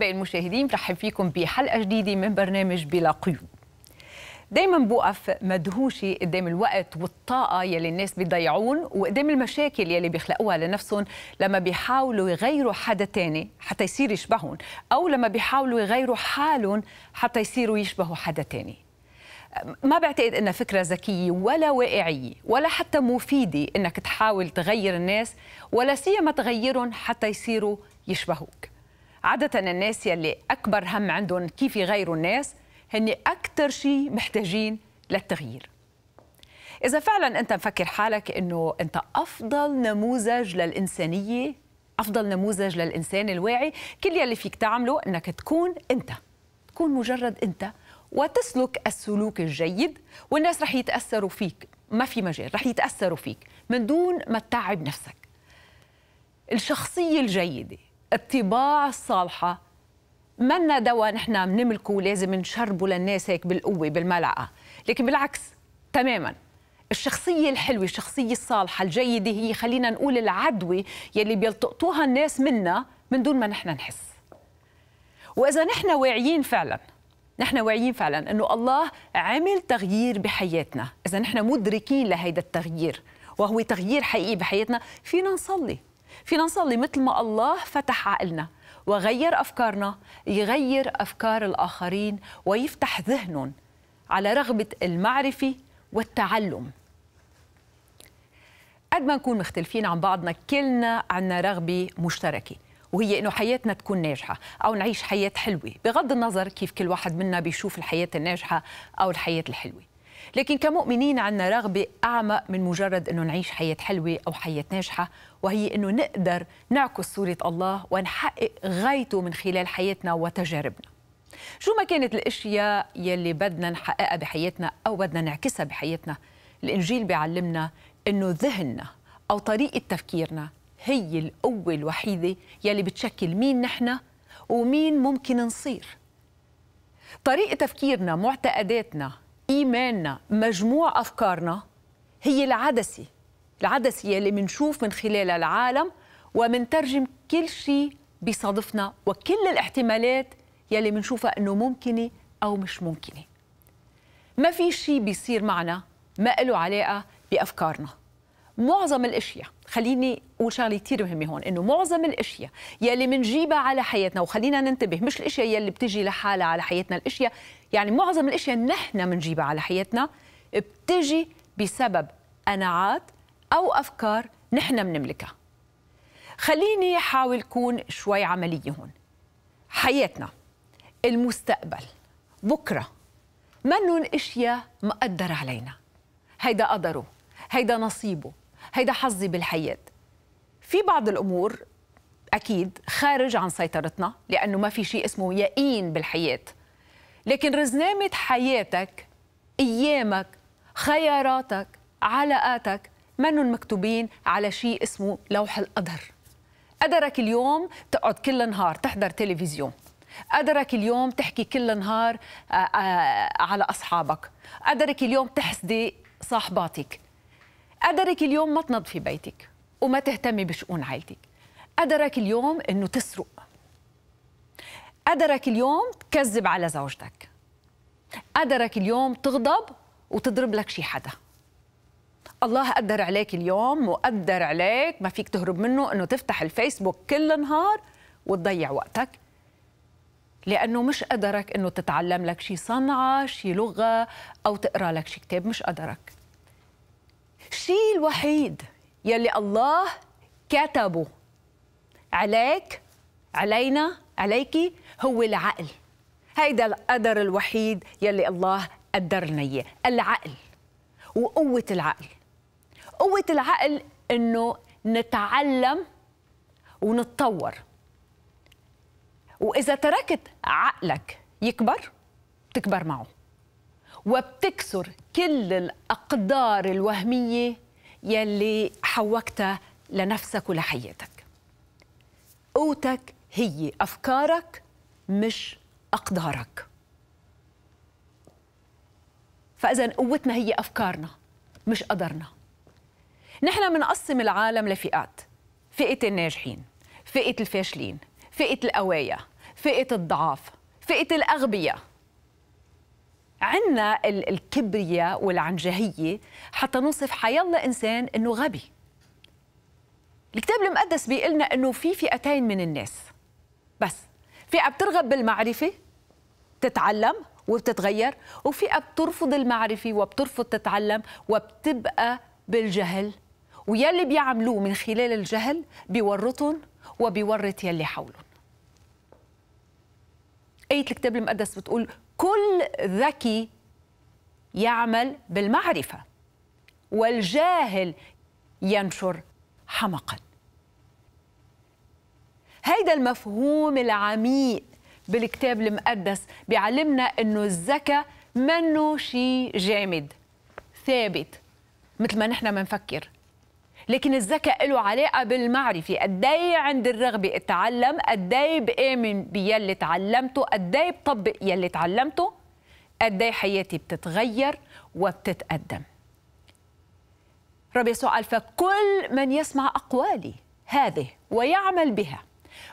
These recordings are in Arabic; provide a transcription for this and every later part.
أحبائي المشاهدين رحب فيكم بحلقة جديدة من برنامج بلا قيود دايما بوقف مدهوشة قدام الوقت والطاقة يلي الناس بيضيعون وقدام المشاكل يلي بيخلقوها لنفسهم لما بيحاولوا يغيروا حدا تاني حتى يصير يشبههم أو لما بيحاولوا يغيروا حالهم حتى يصيروا يشبهوا حدا تاني ما بعتقد انها فكره ذكيه ولا واقعيه ولا حتى مفيده انك تحاول تغير الناس ولا سيما تغيرهم حتى يصيروا يشبهوك عادة الناس يلي أكبر هم عندهم كيف يغيروا الناس هن أكثر شيء محتاجين للتغيير إذا فعلا أنت مفكر حالك أنه أنت أفضل نموذج للإنسانية أفضل نموذج للإنسان الواعي كل يلي فيك تعمله أنك تكون أنت تكون مجرد أنت وتسلك السلوك الجيد والناس رح يتأثروا فيك ما في مجال رح يتأثروا فيك من دون ما تتعب نفسك الشخصية الجيدة الطباع الصالحه منا دواء نحن بنملكه ولازم نشربه للناس هيك بالقوه بالملعقه لكن بالعكس تماما الشخصية الحلوة الشخصية الصالحة الجيدة هي خلينا نقول العدوى يلي بيلتقطوها الناس منا من دون ما نحن نحس وإذا نحن واعيين فعلا نحن واعيين فعلا أنه الله عمل تغيير بحياتنا إذا نحن مدركين لهيدا التغيير وهو تغيير حقيقي بحياتنا فينا نصلي فينا نصلي مثل ما الله فتح عقلنا وغير أفكارنا يغير أفكار الآخرين ويفتح ذهنهم على رغبة المعرفة والتعلم قد ما نكون مختلفين عن بعضنا كلنا عنا رغبة مشتركة وهي انه حياتنا تكون ناجحه او نعيش حياه حلوه بغض النظر كيف كل واحد منا بيشوف الحياه الناجحه او الحياه الحلوه لكن كمؤمنين عندنا رغبة أعمق من مجرد أنه نعيش حياة حلوة أو حياة ناجحة وهي أنه نقدر نعكس صورة الله ونحقق غايته من خلال حياتنا وتجاربنا شو ما كانت الأشياء يلي بدنا نحققها بحياتنا أو بدنا نعكسها بحياتنا الإنجيل بيعلمنا أنه ذهننا أو طريقة تفكيرنا هي القوة الوحيدة يلي بتشكل مين نحن ومين ممكن نصير طريقة تفكيرنا معتقداتنا ايماننا مجموع افكارنا هي العدسه العدسه يلي منشوف من خلالها العالم ومنترجم كل شيء بصدفنا وكل الاحتمالات يلي منشوفها انه ممكنه او مش ممكنه ما في شيء بيصير معنا ما له علاقه بافكارنا معظم الاشياء خليني اقول شغله كثير مهمه هون انه معظم الاشياء يلي بنجيبها على حياتنا وخلينا ننتبه مش الاشياء يلي بتجي لحالها على حياتنا الاشياء يعني معظم الاشياء نحن بنجيبها على حياتنا بتجي بسبب قناعات او افكار نحن بنملكها خليني احاول كون شوي عمليه هون حياتنا المستقبل بكره منن اشياء مقدر علينا هيدا قدره هيدا نصيبه هيدا حظي بالحياة في بعض الأمور أكيد خارج عن سيطرتنا لأنه ما في شيء اسمه يقين بالحياة لكن رزنامة حياتك أيامك خياراتك علاقاتك منن مكتوبين على شيء اسمه لوح القدر قدرك اليوم تقعد كل نهار تحضر تلفزيون قدرك اليوم تحكي كل نهار آه، آه، على أصحابك قدرك اليوم تحسدي صاحباتك قدرك اليوم ما تنظفي بيتك وما تهتمي بشؤون عائلتك قدرك اليوم انه تسرق قدرك اليوم تكذب على زوجتك قدرك اليوم تغضب وتضرب لك شي حدا الله قدر عليك اليوم وقدر عليك ما فيك تهرب منه انه تفتح الفيسبوك كل النهار وتضيع وقتك لانه مش قدرك انه تتعلم لك شي صنعه شي لغه او تقرا لك شي كتاب مش قدرك الشيء الوحيد يلي الله كتبه عليك علينا عليك هو العقل هيدا القدر الوحيد يلي الله قدرنا اياه العقل وقوة العقل قوة العقل انه نتعلم ونتطور واذا تركت عقلك يكبر تكبر معه وبتكسر كل الأقدار الوهمية يلي حوكتها لنفسك ولحياتك قوتك هي أفكارك مش أقدارك فإذا قوتنا هي أفكارنا مش قدرنا نحن منقسم العالم لفئات فئة الناجحين فئة الفاشلين فئة القوايا فئة الضعاف فئة الأغبياء عنا الكبرياء والعنجهية حتى نوصف حيالله إنسان أنه غبي الكتاب المقدس بيقول لنا أنه في فئتين من الناس بس فئة بترغب بالمعرفة تتعلم وبتتغير وفئة بترفض المعرفة وبترفض تتعلم وبتبقى بالجهل ويلي بيعملوه من خلال الجهل بيورطهم وبيورط يلي حولهم آية الكتاب المقدس بتقول كل ذكي يعمل بالمعرفه والجاهل ينشر حمقا هيدا المفهوم العميق بالكتاب المقدس بيعلمنا انه الذكاء منه شيء جامد ثابت مثل ما نحن منفكر لكن الذكاء له علاقه بالمعرفه قد عند الرغبه اتعلم قد بامن بيلي تعلمته قد بطبق يلي تعلمته قد حياتي بتتغير وبتتقدم ربي يسوع فكل من يسمع أقوالي هذه ويعمل بها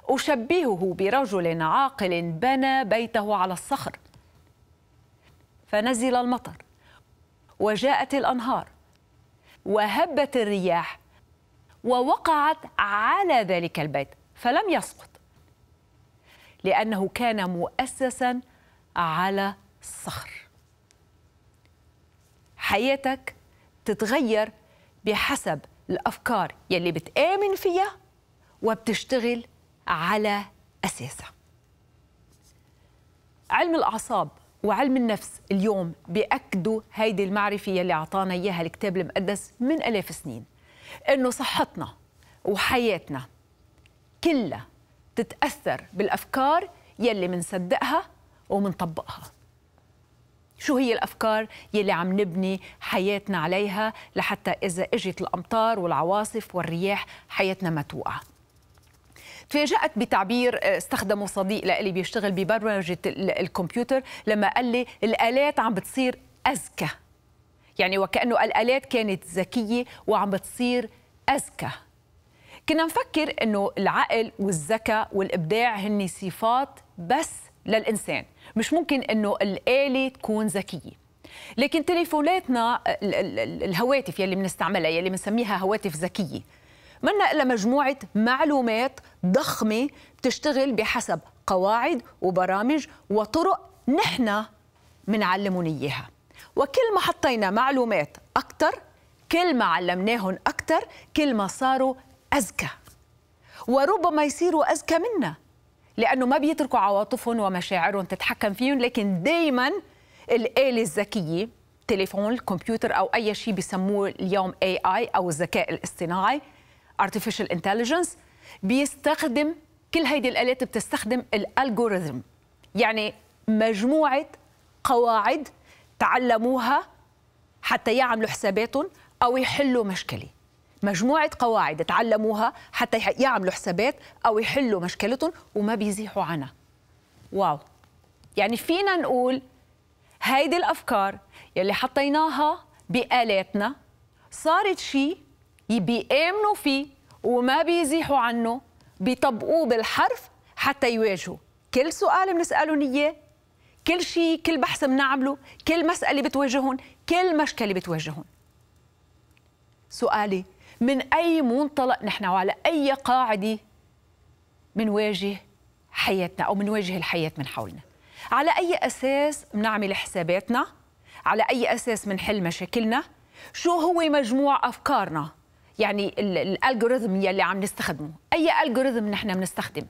أشبهه برجل عاقل بنى بيته على الصخر فنزل المطر وجاءت الأنهار وهبت الرياح ووقعت على ذلك البيت فلم يسقط لأنه كان مؤسسا على الصخر حياتك تتغير بحسب الأفكار يلي بتآمن فيها وبتشتغل على أساسها علم الأعصاب وعلم النفس اليوم بيأكدوا هيدي المعرفة يلي أعطانا إياها الكتاب المقدس من ألاف سنين انه صحتنا وحياتنا كلها تتاثر بالافكار يلي منصدقها ومنطبقها شو هي الافكار يلي عم نبني حياتنا عليها لحتى اذا اجت الامطار والعواصف والرياح حياتنا ما توقع تفاجأت بتعبير آه، استخدمه صديق لإلي بيشتغل ببرمجة الكمبيوتر لما قال لي الآلات عم بتصير أذكى يعني وكأنه الآلات كانت ذكية وعم بتصير أذكى كنا نفكر أنه العقل والذكاء والإبداع هن صفات بس للإنسان مش ممكن أنه الآلة تكون ذكية لكن تليفوناتنا الهواتف يلي بنستعملها يلي بنسميها هواتف ذكيه منا الا مجموعه معلومات ضخمه بتشتغل بحسب قواعد وبرامج وطرق نحن منعلمون اياها وكل ما حطينا معلومات أكثر كل ما علمناهم أكثر كل ما صاروا أذكى وربما يصيروا أذكى منا لأنه ما بيتركوا عواطفهم ومشاعرهم تتحكم فيهم لكن دايما الآلة الذكية تليفون الكمبيوتر أو أي شيء بسموه اليوم اي اي أو الذكاء الاصطناعي artificial intelligence بيستخدم كل هيدي الآلات بتستخدم الألغوريزم يعني مجموعة قواعد تعلموها حتى يعملوا حساباتهم أو يحلوا مشكلة مجموعة قواعد تعلموها حتى يعملوا حسابات أو يحلوا مشكلتهم وما بيزيحوا عنها واو يعني فينا نقول هيدي الأفكار يلي حطيناها بآلاتنا صارت شيء بيآمنوا فيه وما بيزيحوا عنه بيطبقوه بالحرف حتى يواجهوا كل سؤال بنسألهم إياه كل شيء كل بحث بنعمله كل مسألة بتواجههم كل مشكلة بتواجههم سؤالي من أي منطلق نحن وعلى أي قاعدة بنواجه حياتنا أو بنواجه الحياة من حولنا على أي أساس بنعمل حساباتنا على أي أساس بنحل مشاكلنا شو هو مجموع أفكارنا يعني الالجوريثم يلي عم نستخدمه أي الجوريثم نحن بنستخدمه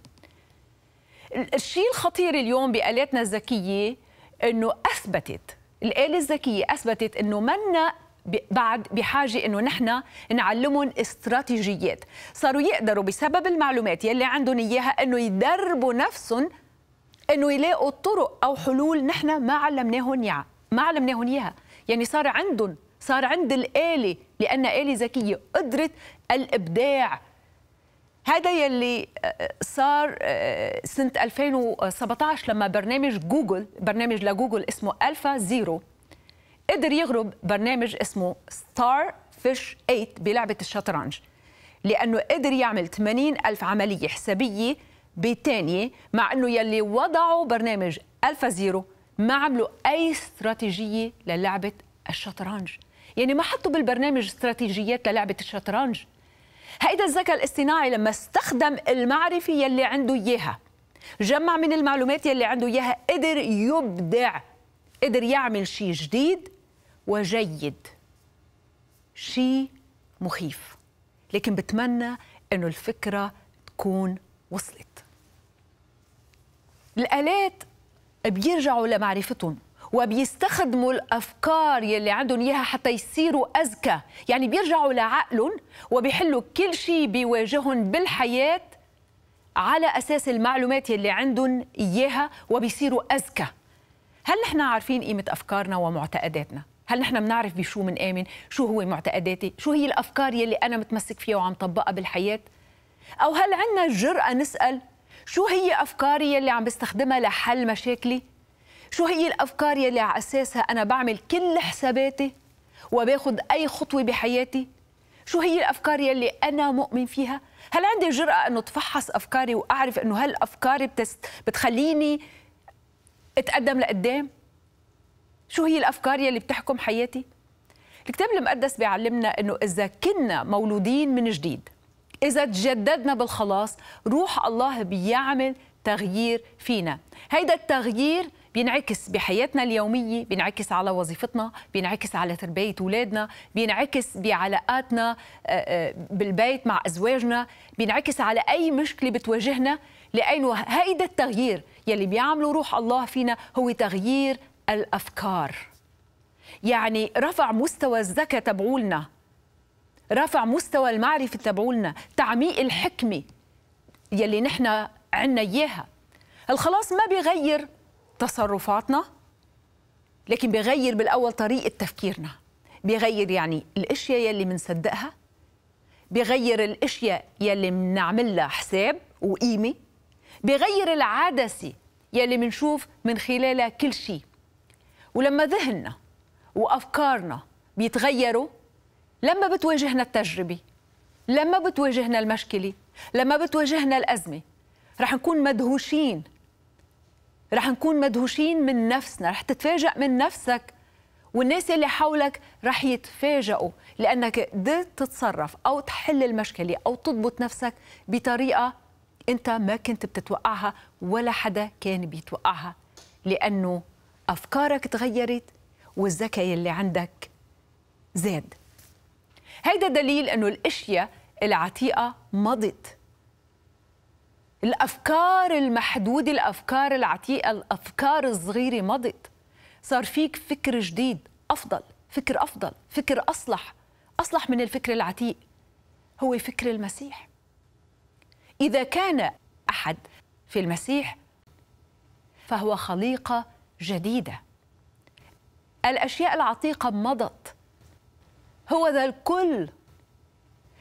الشيء الخطير اليوم بآلاتنا الذكية أنه أثبتت الآلة الذكية أثبتت أنه منا بعد بحاجة أنه نحن نعلمهم استراتيجيات صاروا يقدروا بسبب المعلومات يلي عندهم إياها أنه يدربوا نفسهم أنه يلاقوا طرق أو حلول نحن ما علمناهم إياها ما علمناهم إياها يعني صار عندهم صار عند الآلة لأن آلة ذكية قدرت الإبداع هذا يلي آه، آه، صار آه، سنة 2017 لما برنامج جوجل برنامج لجوجل اسمه ألفا زيرو قدر يغرب برنامج اسمه ستار فيش 8 بلعبة الشطرنج لأنه قدر يعمل 80 ألف عملية حسابية بثانية مع أنه يلي وضعوا برنامج ألفا زيرو ما عملوا أي استراتيجية للعبة الشطرنج يعني ما حطوا بالبرنامج استراتيجيات للعبة الشطرنج هيدا الذكاء الاصطناعي لما استخدم المعرفة يلي عنده إياها جمع من المعلومات يلي عنده إياها قدر يبدع قدر يعمل شيء جديد وجيد شيء مخيف لكن بتمنى انه الفكره تكون وصلت الالات بيرجعوا لمعرفتهم وبيستخدموا الافكار يلي عندهم اياها حتى يصيروا اذكى يعني بيرجعوا لعقلهم وبيحلوا كل شيء بيواجههم بالحياه على اساس المعلومات يلي عندهم اياها وبيصيروا اذكى هل نحن عارفين قيمه افكارنا ومعتقداتنا هل نحن بنعرف بشو بنآمن شو هو معتقداتي شو هي الافكار يلي انا متمسك فيها وعم طبقها بالحياه او هل عندنا الجرأه نسال شو هي افكاري يلي عم بستخدمها لحل مشاكلي شو هي الافكار يلي على اساسها انا بعمل كل حساباتي وباخذ اي خطوه بحياتي شو هي الافكار يلي انا مؤمن فيها هل عندي جرأة انه تفحص افكاري واعرف انه هل افكاري بتست... بتخليني اتقدم لقدام شو هي الافكار يلي بتحكم حياتي الكتاب المقدس بيعلمنا انه اذا كنا مولودين من جديد اذا تجددنا بالخلاص روح الله بيعمل تغيير فينا هيدا التغيير بينعكس بحياتنا اليومية بينعكس على وظيفتنا بينعكس على تربية أولادنا بينعكس بعلاقاتنا آه، آه، بالبيت مع أزواجنا بينعكس على أي مشكلة بتواجهنا لأنه هيدا التغيير يلي بيعمله روح الله فينا هو تغيير الأفكار يعني رفع مستوى الذكاء تبعولنا رفع مستوى المعرفة تبعولنا تعميق الحكمة يلي نحن عنا إياها الخلاص ما بيغير تصرفاتنا لكن بغير بالاول طريقه تفكيرنا بغير يعني الاشياء يلي بنصدقها بغير الاشياء يلي بنعملها حساب وقيمه بغير العدسه يلي بنشوف من خلالها كل شيء ولما ذهننا وافكارنا بيتغيروا لما بتواجهنا التجربه لما بتواجهنا المشكله لما بتواجهنا الازمه رح نكون مدهوشين رح نكون مدهوشين من نفسنا رح تتفاجئ من نفسك والناس اللي حولك رح يتفاجئوا لأنك قدرت تتصرف أو تحل المشكلة أو تضبط نفسك بطريقة أنت ما كنت بتتوقعها ولا حدا كان بيتوقعها لأنه أفكارك تغيرت والذكاء اللي عندك زاد هيدا دليل أنه الأشياء العتيقة مضت الافكار المحدوده الافكار العتيقه الافكار الصغيره مضت صار فيك فكر جديد افضل فكر افضل فكر اصلح اصلح من الفكر العتيق هو فكر المسيح اذا كان احد في المسيح فهو خليقه جديده الاشياء العتيقه مضت هو ذا الكل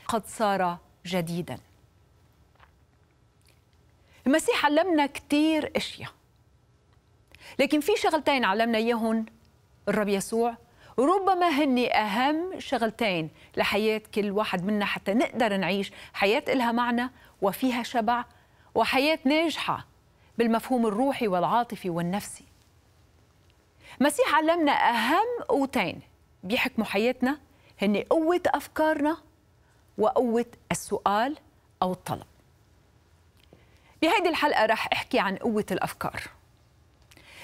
قد صار جديدا المسيح علمنا كثير اشياء لكن في شغلتين علمنا اياهم الرب يسوع ربما هن اهم شغلتين لحياه كل واحد منا حتى نقدر نعيش حياه إلها معنى وفيها شبع وحياه ناجحه بالمفهوم الروحي والعاطفي والنفسي المسيح علمنا اهم قوتين بيحكموا حياتنا هني قوه افكارنا وقوه السؤال او الطلب بهيدي الحلقة رح أحكي عن قوة الأفكار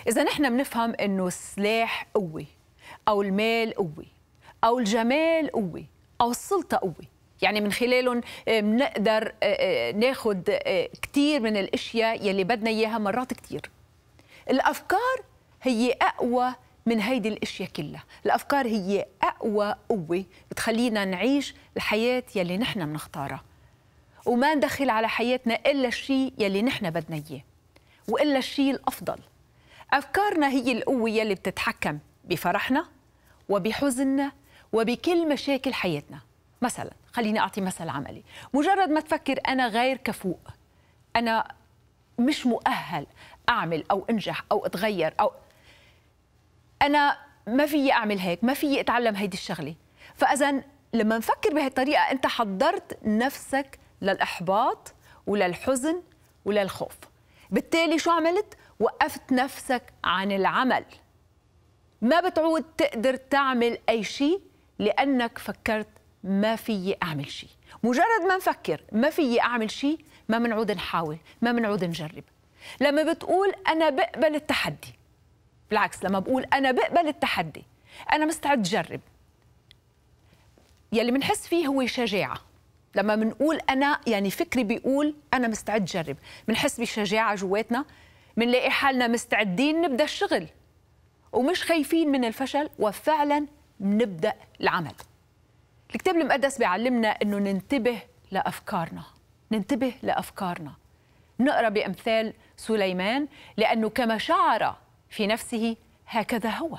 إذا نحن بنفهم إنه السلاح قوة أو المال قوة أو الجمال قوة أو السلطة قوة يعني من خلالهم آه، بنقدر آه، آه، ناخد كثير من الاشياء يلي بدنا اياها مرات كثير الافكار هي اقوى من هيدي الاشياء كلها الافكار هي اقوى قوه بتخلينا نعيش الحياه يلي نحن بنختارها وما ندخل على حياتنا إلا الشيء يلي نحن بدنا إياه وإلا الشيء الأفضل أفكارنا هي القوة يلي بتتحكم بفرحنا وبحزننا وبكل مشاكل حياتنا مثلا خليني أعطي مثل عملي مجرد ما تفكر أنا غير كفوء أنا مش مؤهل أعمل أو أنجح أو أتغير أو أنا ما فيي أعمل هيك ما فيي أتعلم هيدي الشغلة فإذا لما نفكر بهالطريقة أنت حضرت نفسك للإحباط وللحزن وللخوف بالتالي شو عملت؟ وقفت نفسك عن العمل ما بتعود تقدر تعمل أي شيء لأنك فكرت ما فيي أعمل شيء مجرد ما نفكر ما فيي أعمل شيء ما منعود نحاول ما منعود نجرب لما بتقول أنا بقبل التحدي بالعكس لما بقول أنا بقبل التحدي أنا مستعد جرب يلي بنحس فيه هو شجاعة لما بنقول انا يعني فكري بيقول انا مستعد جرب بنحس بشجاعه جواتنا بنلاقي حالنا مستعدين نبدا الشغل ومش خايفين من الفشل وفعلا بنبدا العمل الكتاب المقدس بيعلمنا انه ننتبه لافكارنا ننتبه لافكارنا نقرا بامثال سليمان لانه كما شعر في نفسه هكذا هو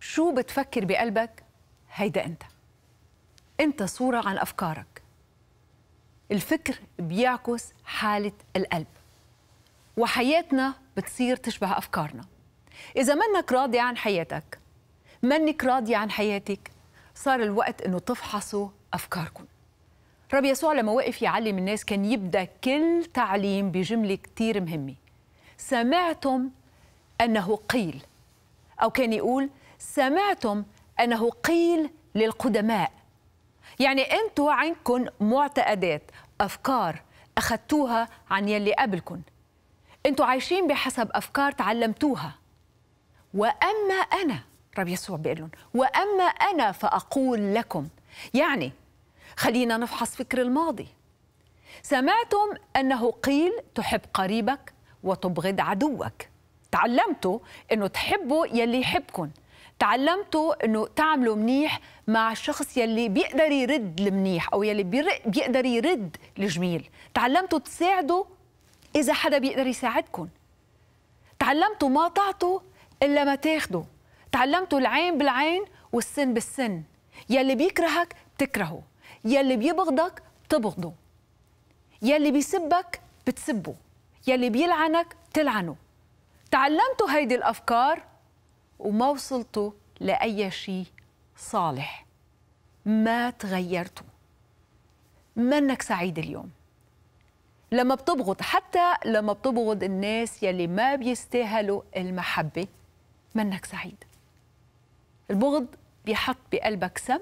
شو بتفكر بقلبك هيدا انت انت صوره عن افكارك الفكر بيعكس حالة القلب وحياتنا بتصير تشبه أفكارنا إذا منك راضي عن حياتك منك راضي عن حياتك صار الوقت أنه تفحصوا أفكاركم رب يسوع لما وقف يعلم الناس كان يبدأ كل تعليم بجملة كتير مهمة سمعتم أنه قيل أو كان يقول سمعتم أنه قيل للقدماء يعني انتوا عندكم معتقدات افكار اخذتوها عن يلي قبلكم انتوا عايشين بحسب افكار تعلمتوها واما انا رب يسوع بيقول لهم واما انا فاقول لكم يعني خلينا نفحص فكر الماضي سمعتم انه قيل تحب قريبك وتبغض عدوك تعلمتوا انه تحبوا يلي يحبكم تعلمتوا انه تعملوا منيح مع الشخص يلي بيقدر يرد المنيح او يلي بيقدر يرد الجميل تعلمتوا تساعدوا اذا حدا بيقدر يساعدكم تعلمتوا ما تعطوا الا ما تاخذوا تعلمتوا العين بالعين والسن بالسن يلي بيكرهك بتكرهه يلي بيبغضك بتبغضه يلي بيسبك بتسبه يلي بيلعنك تلعنه تعلمتوا هيدي الافكار وما وصلتوا لأي شيء صالح ما تغيرتوا منك سعيد اليوم لما بتبغض حتى لما بتبغض الناس يلي ما بيستاهلوا المحبة منك سعيد البغض بيحط بقلبك سم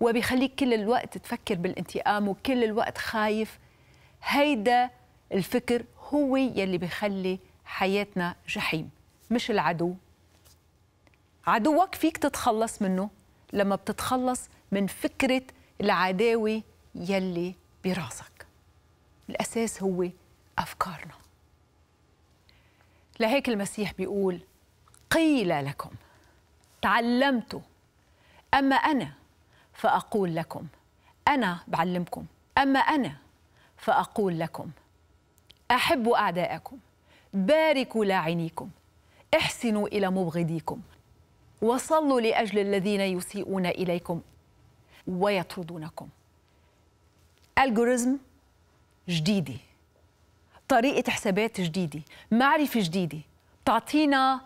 وبيخليك كل الوقت تفكر بالانتقام وكل الوقت خايف هيدا الفكر هو يلي بيخلي حياتنا جحيم مش العدو عدوك فيك تتخلص منه لما بتتخلص من فكرة العداوة يلي براسك الأساس هو أفكارنا لهيك المسيح بيقول قيل لكم تعلمت أما أنا فأقول لكم أنا بعلمكم أما أنا فأقول لكم أحبوا أعداءكم باركوا لاعنيكم احسنوا إلى مبغضيكم وصلوا لاجل الذين يسيئون اليكم ويطردونكم الجوريزم جديده طريقه حسابات جديده معرفه جديده تعطينا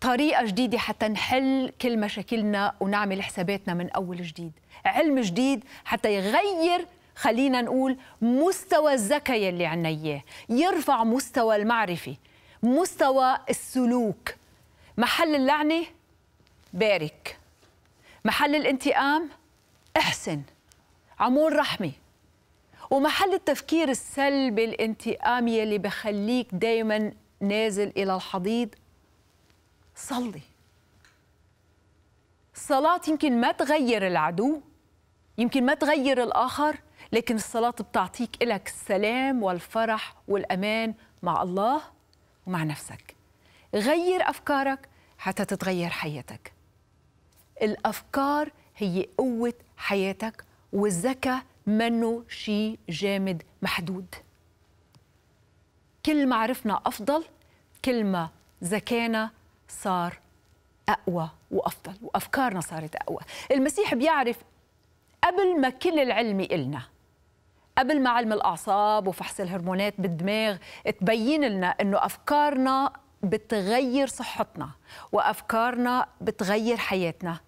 طريقه جديده حتى نحل كل مشاكلنا ونعمل حساباتنا من اول جديد علم جديد حتى يغير خلينا نقول مستوى الذكاء اللي عنا اياه يرفع مستوى المعرفه مستوى السلوك محل اللعنة بارك محل الانتقام احسن عمول رحمة ومحل التفكير السلبي الانتقامي يلي بخليك دايما نازل إلى الحضيض صلي الصلاة يمكن ما تغير العدو يمكن ما تغير الآخر لكن الصلاة بتعطيك إلك السلام والفرح والأمان مع الله ومع نفسك غير أفكارك حتى تتغير حياتك الأفكار هي قوة حياتك والذكاء منه شيء جامد محدود كل ما عرفنا أفضل كل ما ذكانا صار أقوى وأفضل وأفكارنا صارت أقوى المسيح بيعرف قبل ما كل العلم إلنا قبل ما علم الأعصاب وفحص الهرمونات بالدماغ تبين لنا أنه أفكارنا بتغير صحتنا وافكارنا بتغير حياتنا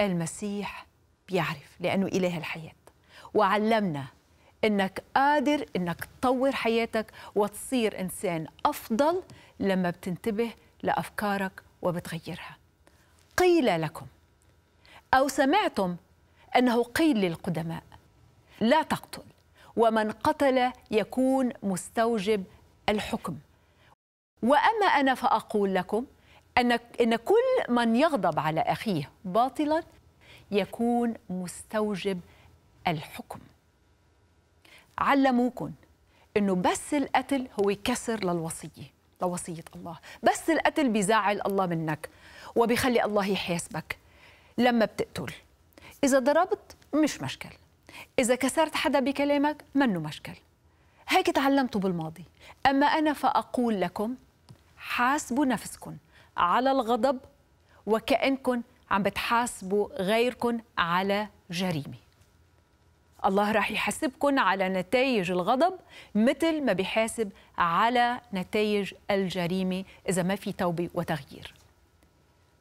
المسيح بيعرف لانه اله الحياه وعلمنا انك قادر انك تطور حياتك وتصير انسان افضل لما بتنتبه لافكارك وبتغيرها قيل لكم او سمعتم انه قيل للقدماء لا تقتل ومن قتل يكون مستوجب الحكم واما انا فاقول لكم ان ان كل من يغضب على اخيه باطلا يكون مستوجب الحكم علموكم انه بس القتل هو كسر للوصيه لوصيه الله بس القتل بيزعل الله منك وبيخلي الله يحاسبك لما بتقتل اذا ضربت مش مشكل اذا كسرت حدا بكلامك منه مشكل هيك تعلمته بالماضي اما انا فاقول لكم حاسبوا نفسكم على الغضب وكأنكم عم بتحاسبوا غيركم على جريمة الله راح يحاسبكم على نتائج الغضب مثل ما بيحاسب على نتائج الجريمة إذا ما في توبة وتغيير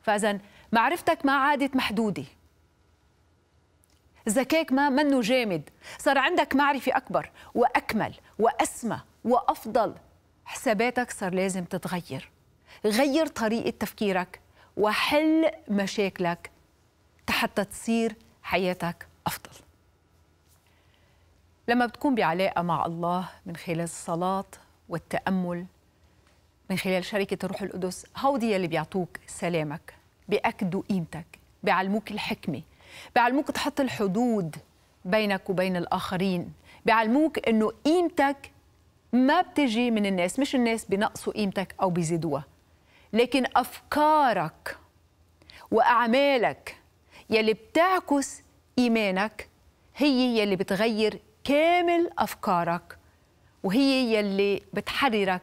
فإذا معرفتك ما عادت محدودة ذكاك ما منه جامد صار عندك معرفة أكبر وأكمل وأسمى وأفضل حساباتك صار لازم تتغير غير طريقة تفكيرك وحل مشاكلك حتى تصير حياتك أفضل لما بتكون بعلاقة مع الله من خلال الصلاة والتأمل من خلال شركة الروح القدس هودي اللي بيعطوك سلامك بأكدوا قيمتك بيعلموك الحكمة بيعلموك تحط الحدود بينك وبين الآخرين بيعلموك أنه قيمتك ما بتجي من الناس مش الناس بنقصوا قيمتك أو بيزيدوها لكن أفكارك وأعمالك يلي بتعكس إيمانك هي يلي بتغير كامل أفكارك وهي يلي بتحررك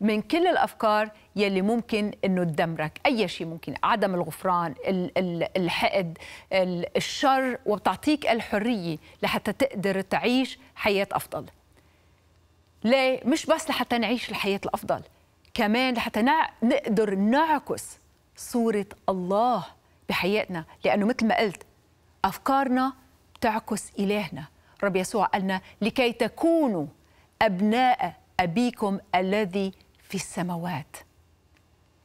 من كل الافكار يلي ممكن انه تدمرك اي شيء ممكن عدم الغفران الحقد الشر وبتعطيك الحريه لحتى تقدر تعيش حياه افضل ليه؟ مش بس لحتى نعيش الحياة الأفضل كمان لحتى نع... نقدر نعكس صورة الله بحياتنا لأنه مثل ما قلت أفكارنا بتعكس إلهنا رب يسوع قالنا لكي تكونوا أبناء أبيكم الذي في السماوات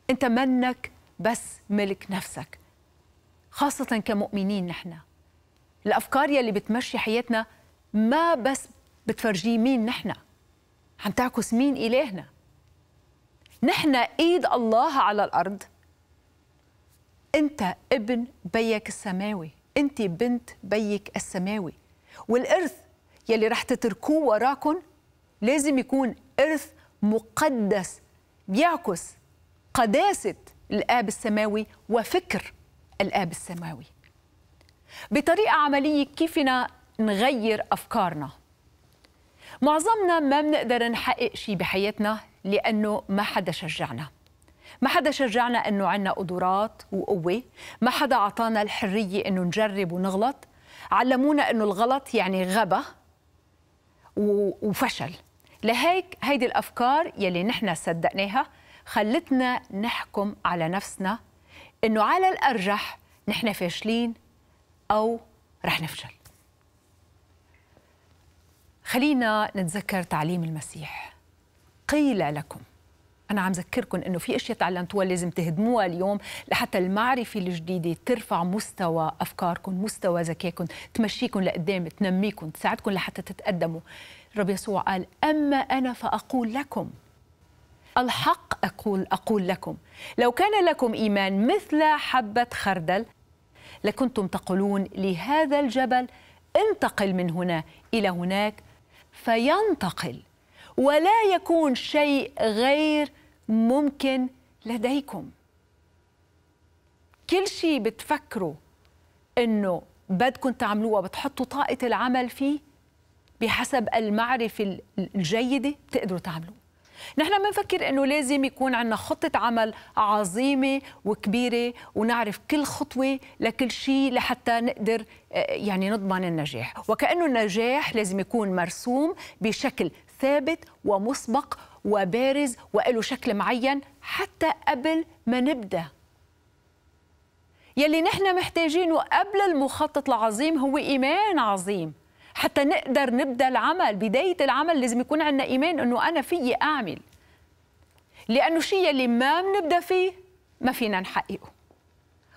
أنت منك بس ملك نفسك خاصة كمؤمنين نحن الأفكار يلي بتمشي حياتنا ما بس بتفرجي مين نحن هنتعكس مين إلهنا نحن إيد الله على الأرض أنت ابن بيك السماوي أنت بنت بيك السماوي والإرث يلي رح تتركوه وراكم لازم يكون إرث مقدس بيعكس قداسة الآب السماوي وفكر الآب السماوي بطريقة عملية كيفنا نغير أفكارنا معظمنا ما بنقدر نحقق شيء بحياتنا لأنه ما حدا شجعنا ما حدا شجعنا أنه عنا قدرات وقوة ما حدا أعطانا الحرية أنه نجرب ونغلط علمونا أنه الغلط يعني غبا وفشل لهيك هيدي الأفكار يلي نحن صدقناها خلتنا نحكم على نفسنا أنه على الأرجح نحن فاشلين أو رح نفشل خلينا نتذكر تعليم المسيح قيل لكم أنا عم ذكركم إنه في أشياء تعلمتوها لازم تهدموها اليوم لحتى المعرفة الجديدة ترفع مستوى أفكاركم، مستوى ذكائكم، تمشيكم لقدام، تنميكم، تساعدكم لحتى تتقدموا. الرب يسوع قال: أما أنا فأقول لكم الحق أقول أقول لكم لو كان لكم إيمان مثل حبة خردل لكنتم تقولون لهذا الجبل انتقل من هنا إلى هناك فينتقل ولا يكون شيء غير ممكن لديكم كل شيء بتفكروا انه بدكم تعملوها بتحطوا طاقه العمل فيه بحسب المعرفه الجيده بتقدروا تعملوه نحن بنفكر انه لازم يكون عندنا خطه عمل عظيمه وكبيره ونعرف كل خطوه لكل شيء لحتى نقدر آه، يعني نضمن النجاح وكانه النجاح لازم يكون مرسوم بشكل ثابت ومسبق وبارز وله شكل معين حتى قبل ما نبدا يلي نحن محتاجينه قبل المخطط العظيم هو ايمان عظيم حتى نقدر نبدا العمل بدايه العمل لازم يكون عندنا ايمان انه انا فيي اعمل لانه الشيء اللي ما بنبدا فيه ما فينا نحققه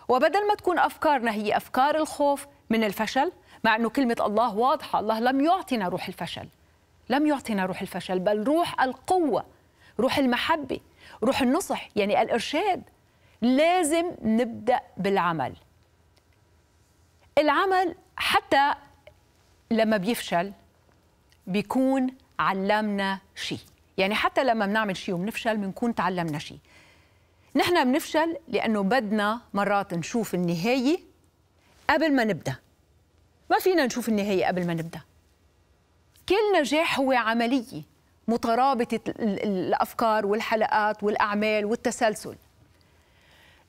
وبدل ما تكون افكارنا هي افكار الخوف من الفشل مع انه كلمه الله واضحه الله لم يعطنا روح الفشل لم يعطنا روح الفشل بل روح القوه روح المحبه روح النصح يعني الارشاد لازم نبدا بالعمل العمل حتى لما بيفشل بيكون علمنا شيء يعني حتى لما بنعمل شيء وبنفشل بنكون تعلمنا شيء نحن بنفشل لأنه بدنا مرات نشوف النهاية قبل ما نبدأ ما فينا نشوف النهاية قبل ما نبدأ كل نجاح هو عملية مترابطة الأفكار والحلقات والأعمال والتسلسل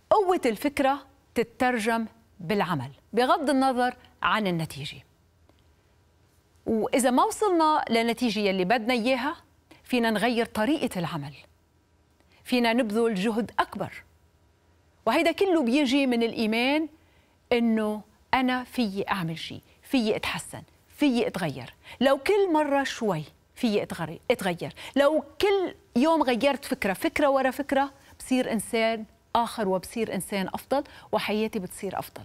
قوة الفكرة تترجم بالعمل بغض النظر عن النتيجه واذا ما وصلنا للنتيجه اللي بدنا اياها فينا نغير طريقه العمل فينا نبذل جهد اكبر وهيدا كله بيجي من الايمان انه انا فيي اعمل شيء فيي اتحسن فيي اتغير لو كل مره شوي فيي اتغير لو كل يوم غيرت فكره فكره ورا فكره بصير انسان اخر وبصير انسان افضل وحياتي بتصير افضل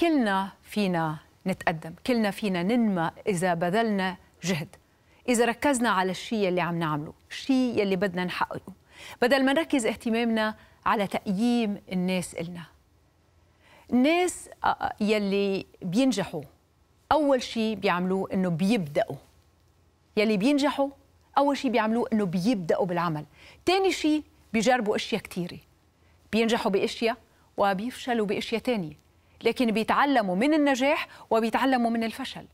كلنا فينا نتقدم كلنا فينا ننمى إذا بذلنا جهد إذا ركزنا على الشيء اللي عم نعمله الشيء اللي بدنا نحققه بدل ما نركز اهتمامنا على تقييم الناس إلنا الناس آه، آه، يلي بينجحوا أول شيء بيعملوه إنه بيبدأوا يلي بينجحوا أول شيء بيعملوه إنه بيبدأوا بالعمل تاني شيء بيجربوا أشياء كثيرة بينجحوا بأشياء وبيفشلوا بأشياء تانية لكن بيتعلموا من النجاح وبيتعلموا من الفشل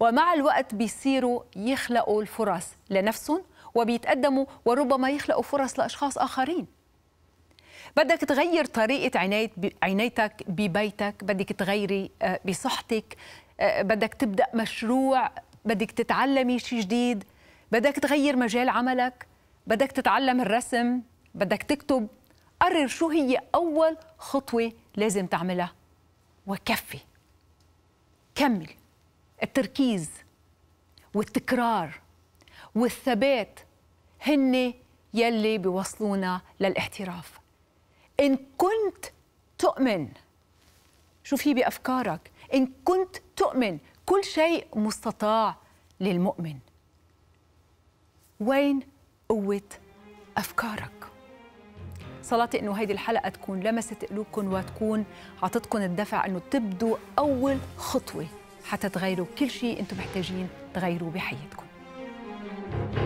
ومع الوقت بيصيروا يخلقوا الفرص لنفسهم وبيتقدموا وربما يخلقوا فرص لأشخاص آخرين بدك تغير طريقة عناية عنايتك ببيتك بدك تغيري آه، بصحتك آه، بدك تبدأ مشروع بدك تتعلمي شيء جديد بدك تغير مجال عملك بدك تتعلم الرسم بدك تكتب قرر شو هي أول خطوة لازم تعملها وكفي كمل التركيز والتكرار والثبات هن يلي بيوصلونا للاحتراف إن كنت تؤمن شو في بأفكارك إن كنت تؤمن كل شيء مستطاع للمؤمن وين قوة أفكارك صلاتي انه هيدي الحلقه تكون لمست قلوبكم وتكون عطتكم الدفع انه تبدوا اول خطوه حتى تغيروا كل شيء انتم محتاجين تغيروه بحياتكم